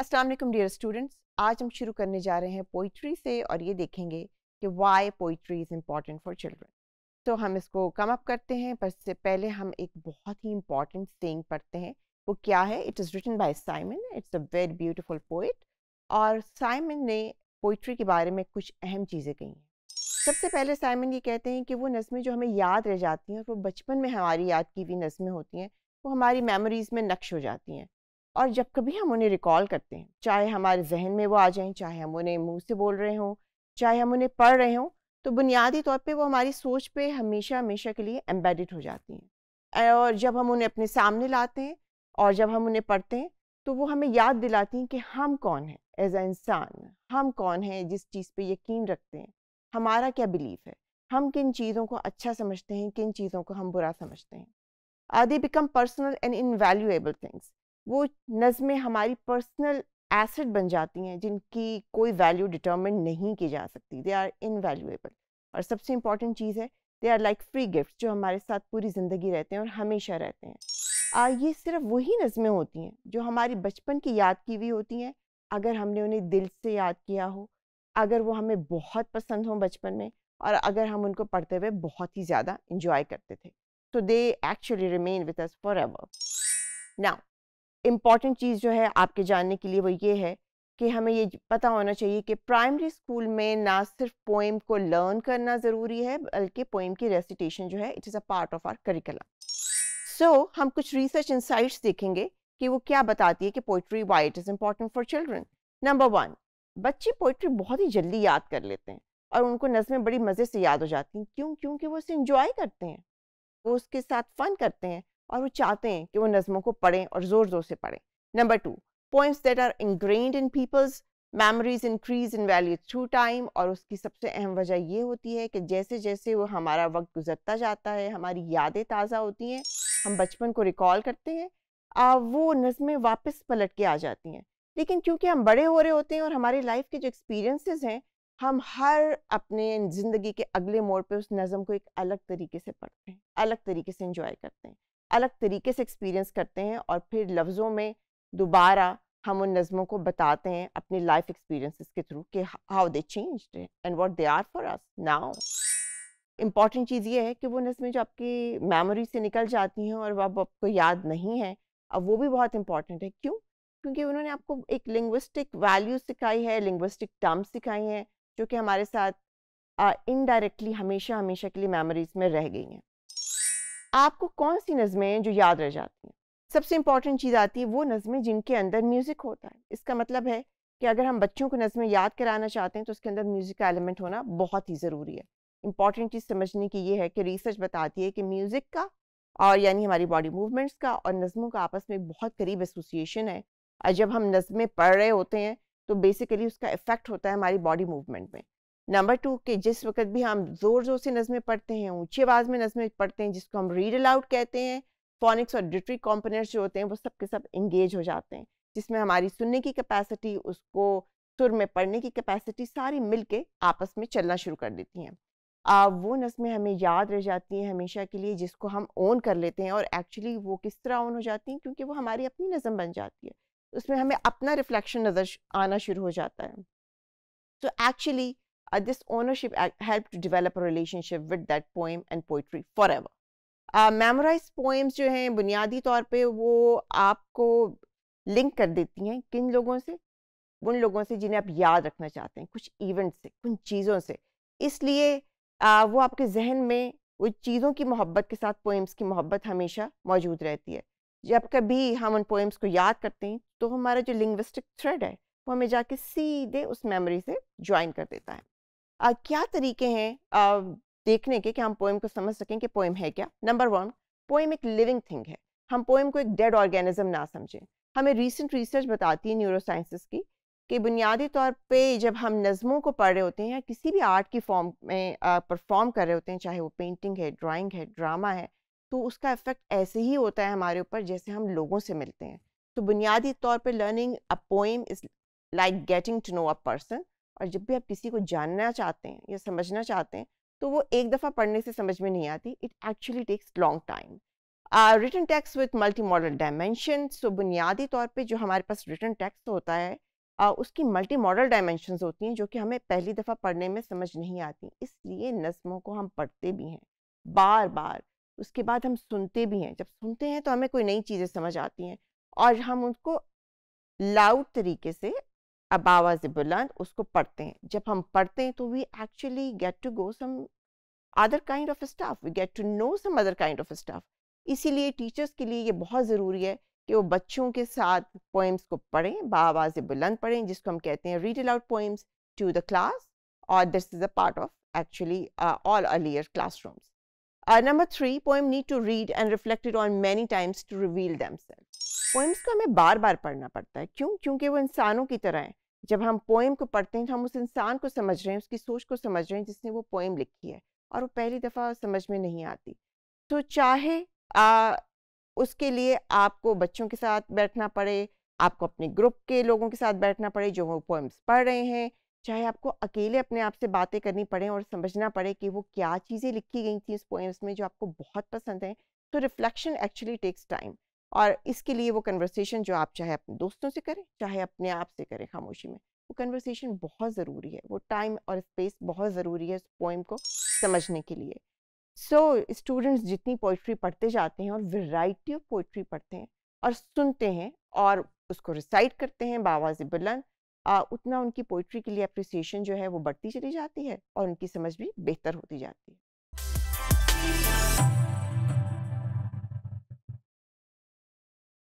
अस्सलाम dear students आज हम शुरू करने जा रहे हैं पोइट्री से और ये देखेंगे कि why poetry is important for children तो हम इसको कम अप करते हैं पर इससे पहले हम एक बहुत ही इम्पॉर्टेंट सेंग पढ़ते हैं वो क्या है it is written by Simon it's a very beautiful poet और साइमन ने पोइट्री के बारे में कुछ अहम चीज़ें कही हैं सबसे पहले साइमन ये कहते हैं कि वो नज़में जो हमें याद रह जाती हैं और वो बचपन में हमारी याद की हुई नज़में होती हैं वो हमारी मेमोरीज़ में नक्श हो जाती हैं और जब कभी हम उन्हें रिकॉल करते हैं चाहे हमारे जहन में वो आ जाएं चाहे हम उन्हें मुंह से बोल रहे हों चाहे हम उन्हें पढ़ रहे हों तो बुनियादी तौर पे वो हमारी सोच पे हमेशा हमेशा के लिए एम्बेडिड हो जाती हैं और जब हम उन्हें अपने सामने लाते हैं और जब हम उन्हें पढ़ते हैं तो वो हमें याद दिलाती हैं कि हम कौन हैं एज अ इंसान हम कौन हैं जिस चीज़ पर यकीन रखते हैं हमारा क्या बिलीफ है हम किन चीज़ों को अच्छा समझते हैं किन चीज़ों को हम बुरा समझते हैं आदि become personal and invaluable things वो नज़में हमारी पर्सनल एसेट बन जाती हैं जिनकी कोई वैल्यू डिटर्मिन नहीं की जा सकती दे आर इनवैल्यूएबल और सबसे इम्पॉर्टेंट चीज़ है they are like free gift जो हमारे साथ पूरी ज़िंदगी रहते हैं और हमेशा रहते हैं आ, ये सिर्फ वही नज़में होती हैं जो हमारी बचपन की याद की हुई होती हैं अगर हमने उन्हें दिल से याद किया हो अगर वो हमें बहुत पसंद हों बचपन में और अगर हम उनको पढ़ते हुए बहुत ही ज़्यादा इंजॉय करते थे तो they actually remain with us for ever now important चीज़ जो है आपके जानने के लिए वो ये है कि हमें ये पता होना चाहिए कि प्राइमरी स्कूल में ना सिर्फ पोएम को लर्न करना ज़रूरी है बल्कि पोएम की रेसिटेशन जो है it is a part of our curriculum so हम कुछ रिसर्च इंसाइट्स देखेंगे कि वो क्या बताती है कि poetry why it is important for children number one बच्चे पोइट्री बहुत ही जल्दी याद कर लेते हैं और उनको नज़में बड़ी मज़े से याद हो जाती हैं क्यों क्योंकि वो उसे इंजॉय करते हैं वो उसके साथ फ़न करते हैं और वो चाहते हैं कि वो नज़मों को पढ़ें और ज़ोर ज़ोर से पढ़ें number two poems that are ingrained in people's memories increase in value through time और उसकी सबसे अहम वजह ये होती है कि जैसे जैसे वो हमारा वक्त गुजरता जाता है हमारी यादें ताज़ा होती हैं हम बचपन को रिकॉल करते हैं आ, वो नज़में वापस पलट के आ जाती हैं लेकिन क्योंकि हम बड़े हो रहे होते हैं और हमारी लाइफ के जो एक्सपीरियंसेस हैं हम हर अपने ज़िंदगी के अगले मोड़ पे उस नज़म को एक अलग तरीके से पढ़ते हैं अलग तरीके से इंजॉय करते हैं अलग तरीके से एक्सपीरियंस करते हैं और फिर लफ्ज़ों में दोबारा हम उन नज़मों को बताते हैं अपनी लाइफ एक्सपीरियंसेस के थ्रू कि how they change and what they are for us now important चीज़ ये है कि वो नज़में जो आपकी मेमोरी से निकल जाती हैं और अब आपको याद नहीं है अब वो भी बहुत इंपॉर्टेंट है क्यों क्योंकि उन्होंने आपको एक लिंग्विस्टिक वैल्यू सिखाई है लिंग्विस्टिक टर्म्स सिखाई हैं जो कि हमारे साथ इनडायरेक्टली uh, हमेशा हमेशा के लिए मेमोरीज में रह गई हैं आपको कौन सी नज़में जो याद रह जाती हैं सबसे इम्पॉर्टेंट चीज़ आती है वो नज़में जिनके अंदर म्यूज़िक होता है इसका मतलब है कि अगर हम बच्चों को नज़में याद कराना चाहते हैं तो उसके अंदर म्यूज़िक का एलिमेंट होना बहुत ही ज़रूरी है इंपॉर्टेंट चीज़ समझने की ये है कि रिसर्च बताती है कि म्यूज़िक का और यानी हमारी बॉडी मूवमेंट्स का और नज़मों का आपस में बहुत करीब एसोसिएशन है और जब हम नज़में पढ़ रहे होते हैं तो बेसिकली उसका इफ़ेक्ट होता है हमारी बॉडी मूवमेंट में नंबर टू के जिस वक्त भी हम ज़ोर ज़ोर से नज़में पढ़ते हैं ऊंची आवाज़ में नज़में पढ़ते हैं जिसको हम रीड अलाउड कहते हैं फोनिक्स और डिट्री कॉम्पोनेट्स जो होते हैं वो सब के सब इंगेज हो जाते हैं जिसमें हमारी सुनने की कैपेसिटी उसको सुर में पढ़ने की कैपेसिटी सारी मिल के आपस में चलना शुरू कर देती हैं वो नजमें हमें याद रह जाती हैं हमेशा के लिए जिसको हम ओन कर लेते हैं और एक्चुअली वो किस तरह ओन हो जाती हैं क्योंकि वो हमारी अपनी नज़म बन जाती है उसमें हमें अपना रिफ्लेक्शन नज़र आना शुरू हो जाता है तो so actually Uh, this ownership helped to develop a relationship with that poem and poetry forever. Memorize uh, poems जो हैं बुनियादी तौर पे वो आपको लिंक कर देती हैं किन लोगों से उन लोगों से जिन्हें आप याद रखना चाहते हैं कुछ इवेंट से कुछ चीज़ों से इसलिए uh, वो आपके जहन में वो चीज़ों की मोहब्बत के साथ पोएम्स की मोहब्बत हमेशा मौजूद रहती है जब कभी हम उन पोएम्स को याद करते हैं तो हमारा जो लिंग्विस्टिक थ्रेड है वो हमें जाके सीधे उस मेमोरी से ज्वाइन कर देता है आ, क्या तरीके हैं देखने के कि हम पोएम को समझ सकें कि पोएम है क्या नंबर वन पोएम एक लिविंग थिंग है हम पोएम को एक डेड ऑर्गेनिज्म ना समझें हमें रिसेंट रिसर्च बताती है न्यूरोसाइंसिस की कि बुनियादी तौर पे जब हम नज़मों को पढ़ रहे होते हैं या किसी भी आर्ट की फॉर्म में परफॉर्म कर रहे होते हैं चाहे वो पेंटिंग है ड्राइंग है ड्रामा है तो उसका इफ़ेक्ट ऐसे ही होता है हमारे ऊपर जैसे हम लोगों से मिलते हैं तो बुनियादी तौर पे learning a poem is like getting to know a person और जब भी आप किसी को जानना चाहते हैं या समझना चाहते हैं तो वो एक दफ़ा पढ़ने से समझ में नहीं आती it actually takes long time return tax with multi model dimension so बुनियादी तौर पे जो हमारे पास रिटर्न टैक्स होता है uh, उसकी मल्टी मॉडल डायमेंशन होती हैं जो कि हमें पहली दफ़ा पढ़ने में समझ नहीं आती इसलिए नस्मों को हम पढ़ते भी हैं बार बार उसके बाद हम सुनते भी हैं जब सुनते हैं तो हमें कोई नई चीज़ें समझ आती हैं और हम उनको लाउड तरीके से अबावाज बुलंद उसको पढ़ते हैं जब हम पढ़ते हैं तो we actually get to go some other kind of stuff we get to know some other kind of stuff इसीलिए टीचर्स के लिए ये बहुत ज़रूरी है कि वो बच्चों के साथ पोएम्स को पढ़ें बावाज बुलंद पढ़ें जिसको हम कहते हैं read aloud poems to the class और this is a part of actually all earlier classrooms Uh, number three, poem need to read and reflect it on many times to reveal themselves. Poems को हमें बार बार पढ़ना पड़ता है क्यों क्योंकि वो इंसानों की तरह है जब हम पोइम को पढ़ते हैं तो हम उस इंसान को समझ रहे हैं उसकी सोच को समझ रहे हैं जिसने वो पोइम लिखी है और वो पहली दफ़ा समझ में नहीं आती तो चाहे आ, उसके लिए आपको बच्चों के साथ बैठना पड़े आपको अपने ग्रुप के लोगों के साथ बैठना पड़े जो वो पोइम्स पढ़ रहे हैं चाहे आपको अकेले अपने आप से बातें करनी पड़े और समझना पड़े कि वो क्या चीज़ें लिखी गई थी उस पोएम्स में जो आपको बहुत पसंद हैं तो रिफ्लेक्शन एक्चुअली टेक्स टाइम और इसके लिए वो कन्वर्सेशन जो आप चाहे अपने दोस्तों से करें चाहे अपने आप से करें खामोशी में वो कन्वर्सेशन बहुत ज़रूरी है वो टाइम और स्पेस बहुत ज़रूरी है उस पोइम को समझने के लिए सो so, स्टूडेंट्स जितनी पोइट्री पढ़ते जाते हैं और वेराइटी ऑफ पोइट्री पढ़ते हैं और सुनते हैं और उसको रिसाइट करते हैं बाबा बुलंद आ, उतना उनकी पोइट्री के लिए अप्रिसिएशन जो है वो बढ़ती चली जाती है और उनकी समझ भी बेहतर होती जाती है